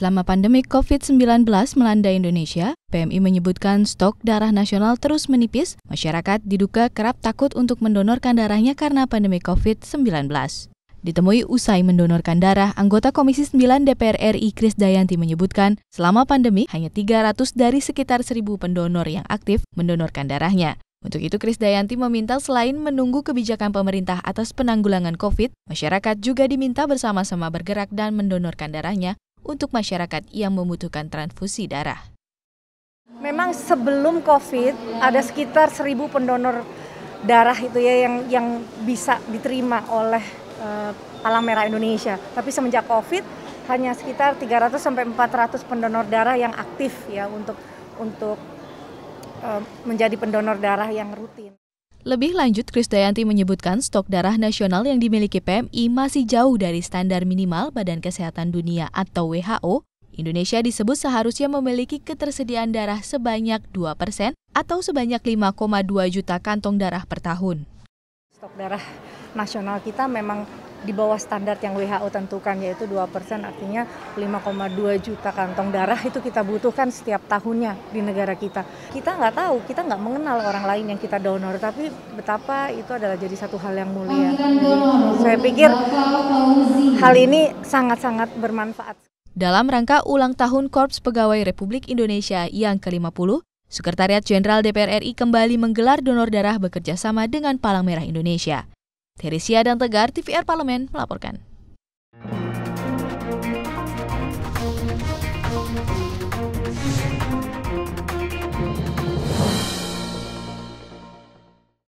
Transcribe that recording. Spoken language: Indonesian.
Selama pandemi COVID-19 melanda Indonesia, PMI menyebutkan stok darah nasional terus menipis, masyarakat diduga kerap takut untuk mendonorkan darahnya karena pandemi COVID-19. Ditemui usai mendonorkan darah, anggota Komisi 9 DPR RI Kris Dayanti menyebutkan, selama pandemi hanya 300 dari sekitar 1.000 pendonor yang aktif mendonorkan darahnya. Untuk itu, Krisdayanti meminta selain menunggu kebijakan pemerintah atas penanggulangan COVID, masyarakat juga diminta bersama-sama bergerak dan mendonorkan darahnya untuk masyarakat yang membutuhkan transfusi darah. Memang sebelum COVID ada sekitar 1000 pendonor darah itu ya yang yang bisa diterima oleh uh, eh, Palang Merah Indonesia. Tapi semenjak COVID hanya sekitar 300 sampai 400 pendonor darah yang aktif ya untuk untuk Eh, menjadi pendonor darah yang rutin. Lebih lanjut, Krisdayanti menyebutkan stok darah nasional yang dimiliki PMI masih jauh dari standar minimal Badan Kesehatan Dunia atau WHO. Indonesia disebut seharusnya memiliki ketersediaan darah sebanyak 2 persen atau sebanyak 5,2 juta kantong darah per tahun. Stok darah nasional kita memang di bawah standar yang WHO tentukan yaitu 2% artinya 5,2 juta kantong darah itu kita butuhkan setiap tahunnya di negara kita. Kita nggak tahu, kita nggak mengenal orang lain yang kita donor, tapi betapa itu adalah jadi satu hal yang mulia. Saya pikir hal ini sangat-sangat bermanfaat. Dalam rangka ulang tahun Korps Pegawai Republik Indonesia yang ke-50, Sekretariat Jenderal DPR RI kembali menggelar donor darah bekerjasama dengan Palang Merah Indonesia. Teresia dan Tegar, TVR Parlemen melaporkan.